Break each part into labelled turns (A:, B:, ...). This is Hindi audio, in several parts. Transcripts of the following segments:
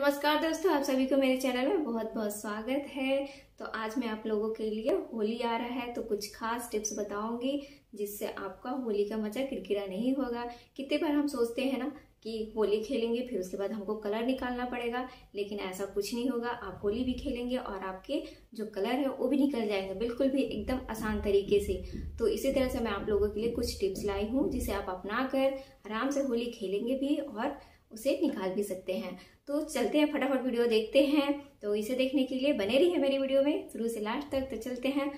A: नमस्कार दोस्तों आप सभी को मेरे चैनल में बहुत बहुत स्वागत है तो आज मैं आप लोगों के लिए होली आ रहा है तो कुछ खास टिप्स बताऊंगी जिससे आपका होली का मजा किरकिरा नहीं होगा कितने बार हम सोचते हैं ना कि होली खेलेंगे फिर उसके बाद हमको कलर निकालना पड़ेगा लेकिन ऐसा कुछ नहीं होगा आप होली भी खेलेंगे और आपके जो कलर है वो भी निकल जाएंगे बिल्कुल भी एकदम आसान तरीके से तो इसी तरह से मैं आप लोगों के लिए कुछ टिप्स लाई हूँ जिसे आप अपना कर आराम से होली खेलेंगे भी और उसे निकाल भी सकते हैं तो चलते हैं फटाफट वीडियो देखते हैं तो इसे देखने के लिए बने रही है मेरी वीडियो में शुरू से लास्ट तक तो चलते हैं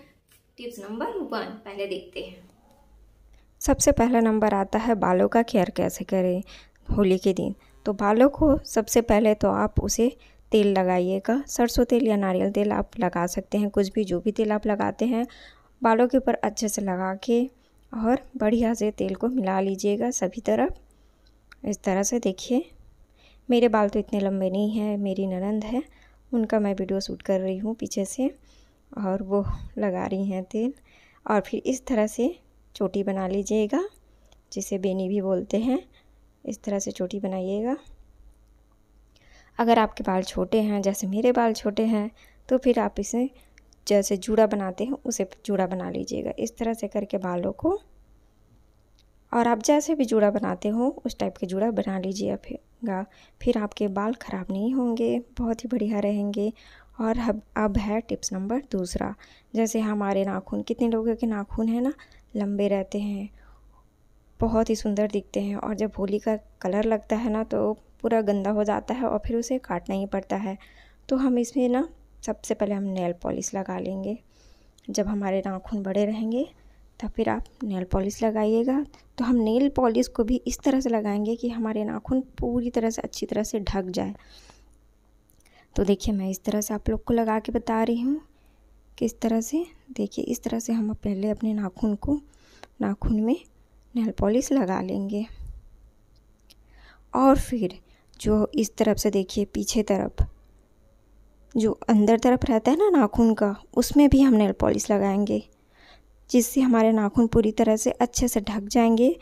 A: टिप्स नंबर वन पहले देखते हैं
B: सबसे पहला नंबर आता है बालों का केयर कैसे करें होली के दिन तो बालों को सबसे पहले तो आप उसे तेल लगाइएगा सरसों तेल या नारियल तेल आप लगा सकते हैं कुछ भी जो भी तेल आप लगाते हैं बालों के ऊपर अच्छे से लगा के और बढ़िया से तेल को मिला लीजिएगा सभी तरफ इस तरह से देखिए मेरे बाल तो इतने लंबे नहीं हैं मेरी ननंद है उनका मैं वीडियो शूट कर रही हूँ पीछे से और वो लगा रही हैं तेल और फिर इस तरह से चोटी बना लीजिएगा जिसे बेनी भी बोलते हैं इस तरह से चोटी बनाइएगा अगर आपके बाल छोटे हैं जैसे मेरे बाल छोटे हैं तो फिर आप इसे जैसे जूड़ा बनाते हैं उसे जूड़ा बना लीजिएगा इस तरह से करके बालों को और आप जैसे भी जूड़ा बनाते हो उस टाइप के जूड़ा बना लीजिएगा फिर आपके बाल ख़राब नहीं होंगे बहुत ही बढ़िया रहेंगे और अब अब है टिप्स नंबर दूसरा जैसे हमारे नाखून कितने लोगों के नाखून हैं ना लंबे रहते हैं बहुत ही सुंदर दिखते हैं और जब होली का कलर लगता है ना तो पूरा गंदा हो जाता है और फिर उसे काटना ही पड़ता है तो हम इसमें ना सबसे पहले हम नेल पॉलिश लगा लेंगे जब हमारे नाखून बड़े रहेंगे तो फिर आप नेल पॉलिश लगाइएगा तो हम नेल पॉलिश को भी इस तरह से लगाएंगे कि हमारे नाखून पूरी तरह से अच्छी तरह से ढक जाए तो देखिए मैं इस तरह से आप लोग को लगा के बता रही हूँ किस तरह से देखिए इस तरह से हम पहले अपने नाखून को नाखून में नेल पॉलिश लगा लेंगे और फिर जो इस तरफ से देखिए पीछे तरफ जो अंदर तरफ रहता है ना नाखून का उसमें भी हम नेल पॉलिश लगाएंगे जिससे हमारे नाखून पूरी तरह से अच्छे से ढक जाएंगे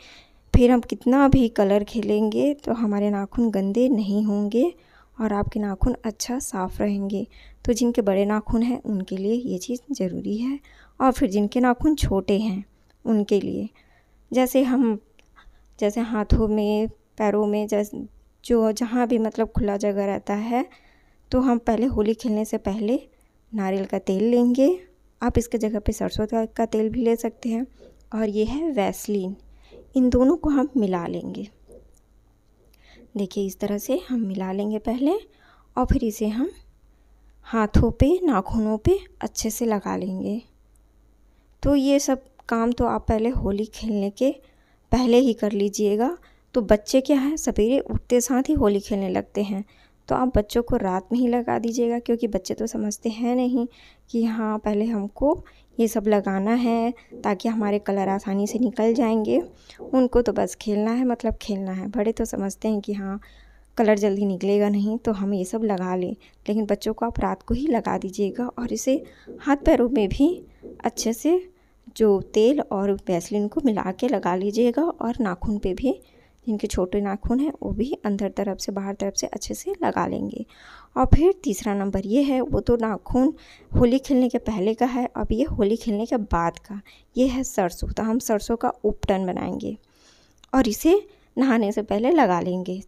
B: फिर हम कितना भी कलर खेलेंगे तो हमारे नाखून गंदे नहीं होंगे और आपके नाखून अच्छा साफ़ रहेंगे तो जिनके बड़े नाखून हैं उनके लिए ये चीज़ ज़रूरी है और फिर जिनके नाखून छोटे हैं उनके लिए जैसे हम जैसे हाथों में पैरों में जैसे जो जहाँ भी मतलब खुला जगह रहता है तो हम पहले होली खेलने से पहले नारियल का तेल लेंगे आप इसके जगह पे सरसों का, का तेल भी ले सकते हैं और ये है वैसलीन इन दोनों को हम मिला लेंगे देखिए इस तरह से हम मिला लेंगे पहले और फिर इसे हम हाथों पे नाखूनों पे अच्छे से लगा लेंगे तो ये सब काम तो आप पहले होली खेलने के पहले ही कर लीजिएगा तो बच्चे क्या है सवेरे उठते साथ ही होली खेलने लगते हैं तो आप बच्चों को रात में ही लगा दीजिएगा क्योंकि बच्चे तो समझते हैं नहीं कि हाँ पहले हमको ये सब लगाना है ताकि हमारे कलर आसानी से निकल जाएंगे उनको तो बस खेलना है मतलब खेलना है बड़े तो समझते हैं कि हाँ कलर जल्दी निकलेगा नहीं तो हम ये सब लगा लें लेकिन बच्चों को आप रात को ही लगा दीजिएगा और इसे हाथ पैरों में भी अच्छे से जो तेल और वैसलिन को मिला के लगा लीजिएगा और नाखून पे भी जिनके छोटे नाखून हैं वो भी अंदर तरफ से बाहर तरफ से अच्छे से लगा लेंगे और फिर तीसरा नंबर ये है वो तो नाखून होली खेलने के पहले का है अब ये होली खेलने के बाद का ये है सरसों तो हम सरसों का उपटन बनाएंगे और इसे नहाने से पहले लगा लेंगे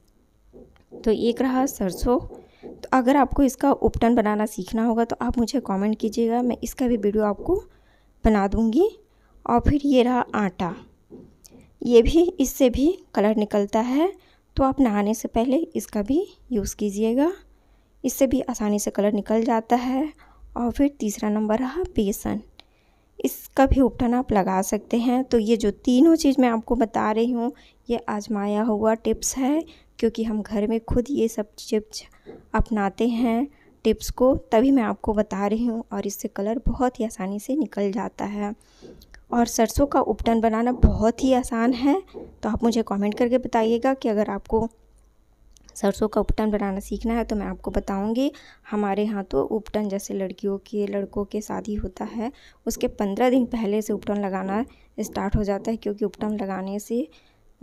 B: तो एक रहा सरसों तो अगर आपको इसका उपटन बनाना सीखना होगा तो आप मुझे कमेंट कीजिएगा मैं इसका भी वीडियो आपको बना दूँगी और फिर ये रहा आटा ये भी इससे भी कलर निकलता है तो आप नहाने से पहले इसका भी यूज़ कीजिएगा इससे भी आसानी से कलर निकल जाता है और फिर तीसरा नंबर रहा बेसन इसका भी उपटन आप लगा सकते हैं तो ये जो तीनों चीज़ मैं आपको बता रही हूँ ये आजमाया हुआ टिप्स है क्योंकि हम घर में खुद ये सब चिप्स अपनाते हैं टिप्स को तभी मैं आपको बता रही हूँ और इससे कलर बहुत ही आसानी से निकल जाता है और सरसों का उपटन बनाना बहुत ही आसान है तो आप मुझे कमेंट करके बताइएगा कि अगर आपको सरसों का उपटन बनाना सीखना है तो मैं आपको बताऊंगी हमारे यहाँ तो उपटन जैसे लड़कियों के लड़कों के शादी होता है उसके पंद्रह दिन पहले से उपटन लगाना स्टार्ट हो जाता है क्योंकि उपटन लगाने से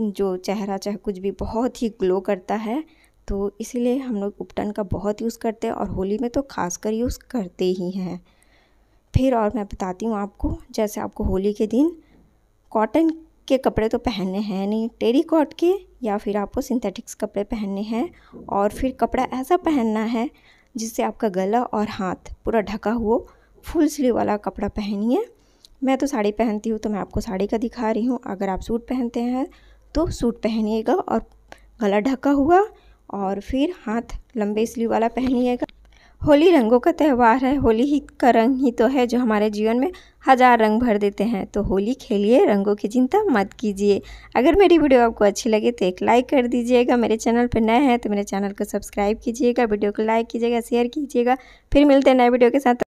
B: जो चेहरा चाहे कुछ भी बहुत ही ग्लो करता है तो इसीलिए हम लोग उपटन का बहुत यूज़ करते हैं और होली में तो खासकर यूज़ करते ही हैं फिर और मैं बताती हूँ आपको जैसे आपको होली के दिन कॉटन के कपड़े तो पहनने हैं नहीं टेरी कॉट के या फिर आपको सिंथेटिक्स कपड़े पहनने हैं और फिर कपड़ा ऐसा पहनना है जिससे आपका गला और हाथ पूरा ढका हुआ फुल स्लीव वाला कपड़ा पहनिए मैं तो साड़ी पहनती हूँ तो मैं आपको साड़ी का दिखा रही हूँ अगर आप सूट पहनते हैं तो सूट पहनिएगा और गला ढका हुआ और फिर हाथ लंबे स्लीव वाला पहनिएगा होली रंगों का त्यौहार है होली ही का रंग ही तो है जो हमारे जीवन में हज़ार रंग भर देते हैं तो होली खेलिए रंगों की चिंता मत कीजिए अगर मेरी वीडियो आपको अच्छी लगे तो एक लाइक कर दीजिएगा मेरे चैनल पर नए हैं तो मेरे चैनल को सब्सक्राइब कीजिएगा वीडियो को लाइक कीजिएगा शेयर कीजिएगा फिर मिलते हैं नए वीडियो के साथ